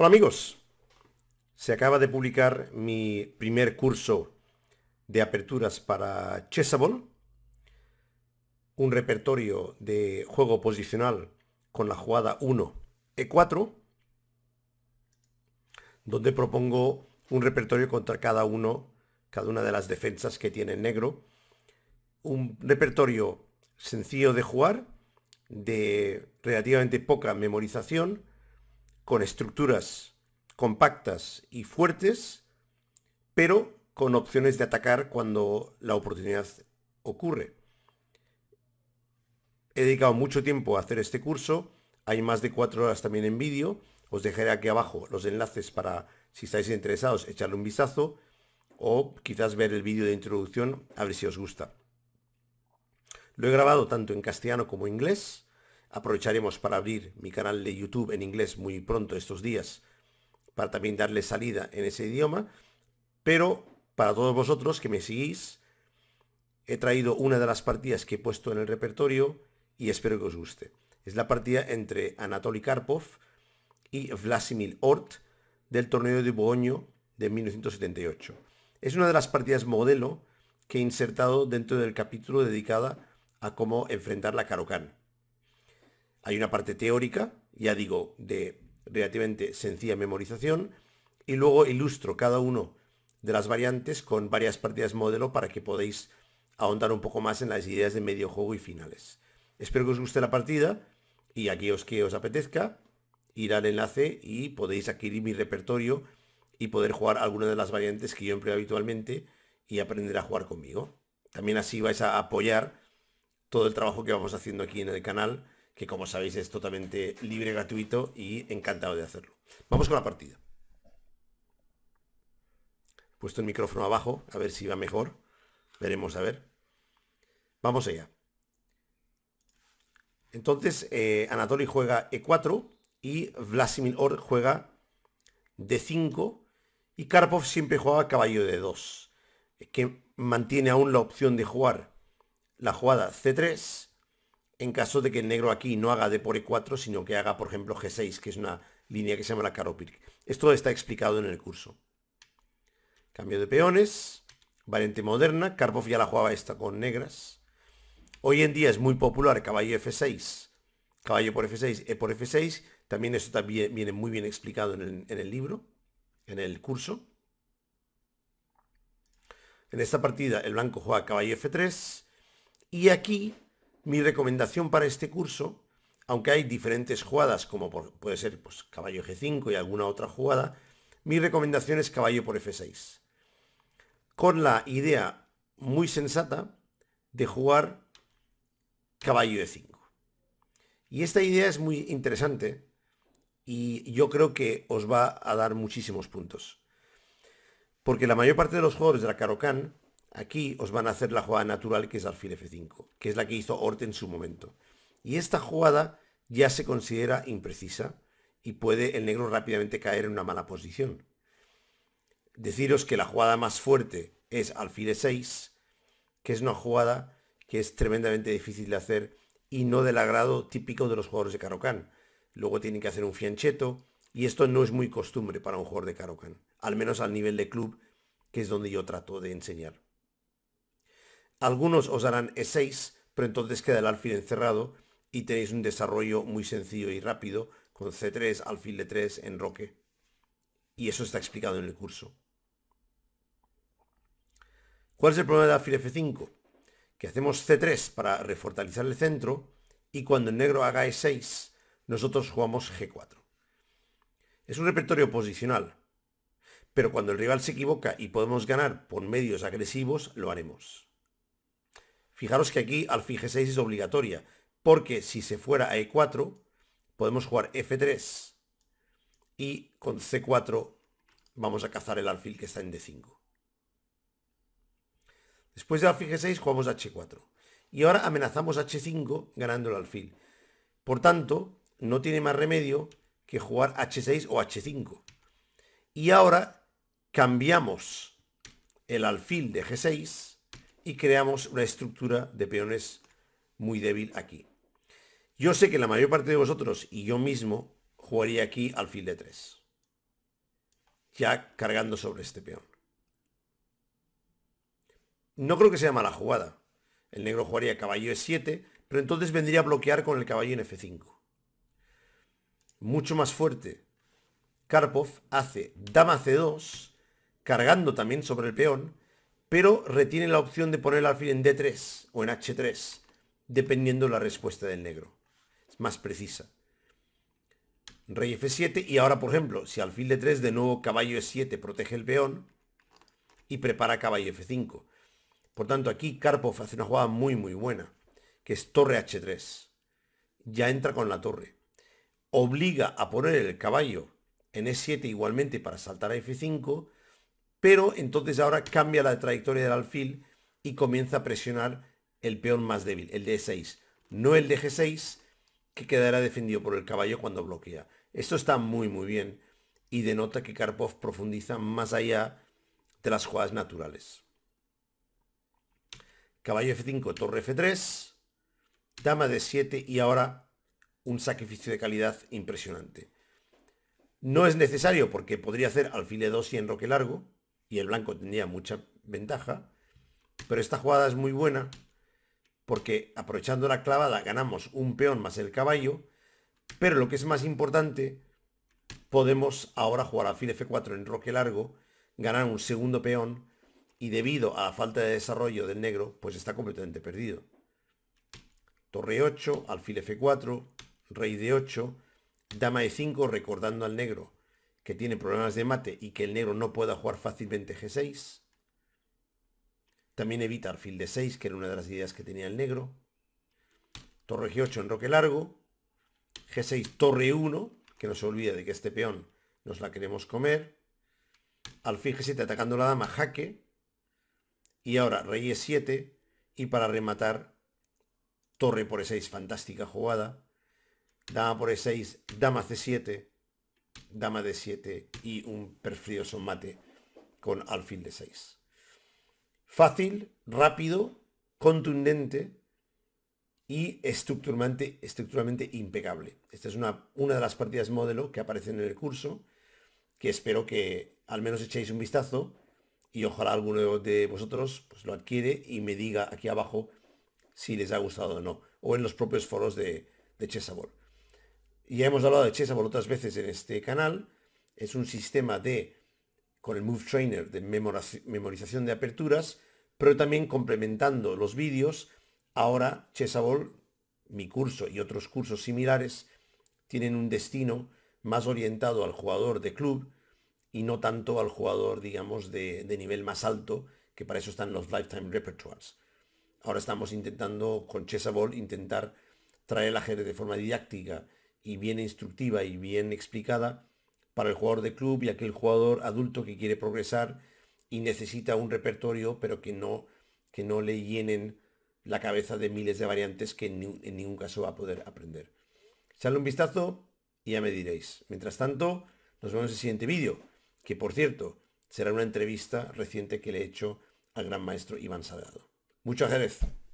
Hola amigos, se acaba de publicar mi primer curso de aperturas para Chessable, un repertorio de juego posicional con la jugada 1 E4, donde propongo un repertorio contra cada uno, cada una de las defensas que tiene negro, un repertorio sencillo de jugar, de relativamente poca memorización, con estructuras compactas y fuertes, pero con opciones de atacar cuando la oportunidad ocurre. He dedicado mucho tiempo a hacer este curso, hay más de cuatro horas también en vídeo, os dejaré aquí abajo los enlaces para, si estáis interesados, echarle un vistazo o quizás ver el vídeo de introducción a ver si os gusta. Lo he grabado tanto en castellano como en inglés Aprovecharemos para abrir mi canal de YouTube en inglés muy pronto estos días, para también darle salida en ese idioma. Pero para todos vosotros que me seguís, he traído una de las partidas que he puesto en el repertorio y espero que os guste. Es la partida entre Anatoly Karpov y Vlasimil Ort del torneo de Bogoño de 1978. Es una de las partidas modelo que he insertado dentro del capítulo dedicada a cómo enfrentar la Karokan. Hay una parte teórica, ya digo, de relativamente sencilla memorización, y luego ilustro cada uno de las variantes con varias partidas modelo para que podáis ahondar un poco más en las ideas de medio juego y finales. Espero que os guste la partida y aquellos que os apetezca, ir al enlace y podéis adquirir mi repertorio y poder jugar alguna de las variantes que yo empleo habitualmente y aprender a jugar conmigo. También así vais a apoyar todo el trabajo que vamos haciendo aquí en el canal que como sabéis es totalmente libre, gratuito y encantado de hacerlo. Vamos con la partida. puesto el micrófono abajo, a ver si va mejor. Veremos, a ver. Vamos allá. Entonces, eh, Anatoly juega E4 y Vladimir Or juega D5 y Karpov siempre juega caballo de 2, que mantiene aún la opción de jugar la jugada C3 en caso de que el negro aquí no haga D por E4, sino que haga, por ejemplo, G6, que es una línea que se llama la Karopirk. Esto está explicado en el curso. Cambio de peones, variante moderna, Karpov ya la jugaba esta con negras. Hoy en día es muy popular caballo F6, caballo por F6, E por F6, también esto también viene muy bien explicado en el, en el libro, en el curso. En esta partida el blanco juega caballo F3 y aquí mi recomendación para este curso, aunque hay diferentes jugadas, como puede ser pues, caballo G5 y alguna otra jugada, mi recomendación es caballo por F6. Con la idea muy sensata de jugar caballo E5. Y esta idea es muy interesante y yo creo que os va a dar muchísimos puntos. Porque la mayor parte de los jugadores de la Karokan Aquí os van a hacer la jugada natural que es alfil f5, que es la que hizo Orte en su momento. Y esta jugada ya se considera imprecisa y puede el negro rápidamente caer en una mala posición. Deciros que la jugada más fuerte es alfil e6, que es una jugada que es tremendamente difícil de hacer y no del agrado típico de los jugadores de Karokan. Luego tienen que hacer un fiancheto y esto no es muy costumbre para un jugador de Karokan, al menos al nivel de club, que es donde yo trato de enseñar. Algunos os darán E6, pero entonces queda el alfil encerrado y tenéis un desarrollo muy sencillo y rápido con C3, alfil de 3, roque Y eso está explicado en el curso. ¿Cuál es el problema del alfil F5? Que hacemos C3 para refortalizar el centro y cuando el negro haga E6, nosotros jugamos G4. Es un repertorio posicional, pero cuando el rival se equivoca y podemos ganar por medios agresivos, lo haremos. Fijaros que aquí alfil G6 es obligatoria, porque si se fuera a E4, podemos jugar F3 y con C4 vamos a cazar el alfil que está en D5. Después de alfil G6 jugamos H4. Y ahora amenazamos H5 ganando el alfil. Por tanto, no tiene más remedio que jugar H6 o H5. Y ahora cambiamos el alfil de G6 y creamos una estructura de peones muy débil aquí. Yo sé que la mayor parte de vosotros y yo mismo jugaría aquí alfil de 3. Ya cargando sobre este peón. No creo que sea mala jugada. El negro jugaría caballo e7, pero entonces vendría a bloquear con el caballo en f5. Mucho más fuerte. Karpov hace dama c2, cargando también sobre el peón, pero retiene la opción de poner el alfil en D3 o en H3, dependiendo la respuesta del negro. Es más precisa. Rey F7 y ahora, por ejemplo, si alfil D3, de nuevo caballo E7 protege el peón y prepara caballo F5. Por tanto, aquí Karpov hace una jugada muy, muy buena, que es torre H3. Ya entra con la torre. Obliga a poner el caballo en E7 igualmente para saltar a F5 pero entonces ahora cambia la trayectoria del alfil y comienza a presionar el peón más débil, el e 6 no el de G6, que quedará defendido por el caballo cuando bloquea. Esto está muy muy bien y denota que Karpov profundiza más allá de las jugadas naturales. Caballo F5, torre F3, dama D7 y ahora un sacrificio de calidad impresionante. No es necesario porque podría hacer alfil E2 y enroque largo, y el blanco tenía mucha ventaja, pero esta jugada es muy buena porque aprovechando la clavada ganamos un peón más el caballo, pero lo que es más importante, podemos ahora jugar alfil f4 en roque largo, ganar un segundo peón y debido a la falta de desarrollo del negro, pues está completamente perdido. Torre 8, alfil f4, rey d8, dama e5 recordando al negro que tiene problemas de mate y que el negro no pueda jugar fácilmente G6. También evita alfil de 6, que era una de las ideas que tenía el negro. Torre G8 en roque largo. G6, torre 1, que no se olvide de que este peón nos la queremos comer. Alfil G7 atacando la dama, jaque. Y ahora rey E7. Y para rematar, torre por E6, fantástica jugada. Dama por E6, dama C7, dama de 7 y un perfrioso mate con alfil de 6. Fácil, rápido, contundente y estructuralmente, estructuralmente impecable. Esta es una, una de las partidas modelo que aparecen en el curso, que espero que al menos echéis un vistazo y ojalá alguno de vosotros pues, lo adquiere y me diga aquí abajo si les ha gustado o no, o en los propios foros de, de ya hemos hablado de Chessable otras veces en este canal, es un sistema de, con el Move Trainer, de memorización de aperturas, pero también complementando los vídeos, ahora Chessable, mi curso y otros cursos similares, tienen un destino más orientado al jugador de club y no tanto al jugador, digamos, de, nivel más alto, que para eso están los Lifetime Repertoires. Ahora estamos intentando, con Chessable, intentar traer el ajedrez de forma didáctica, y bien instructiva y bien explicada para el jugador de club y aquel jugador adulto que quiere progresar y necesita un repertorio, pero que no, que no le llenen la cabeza de miles de variantes que en, ningún caso va a poder aprender. Echadle un vistazo y ya me diréis. Mientras tanto, nos vemos en el siguiente vídeo, que por cierto, será una entrevista reciente que le he hecho al gran maestro Iván Sagrado. Mucho ajedrez.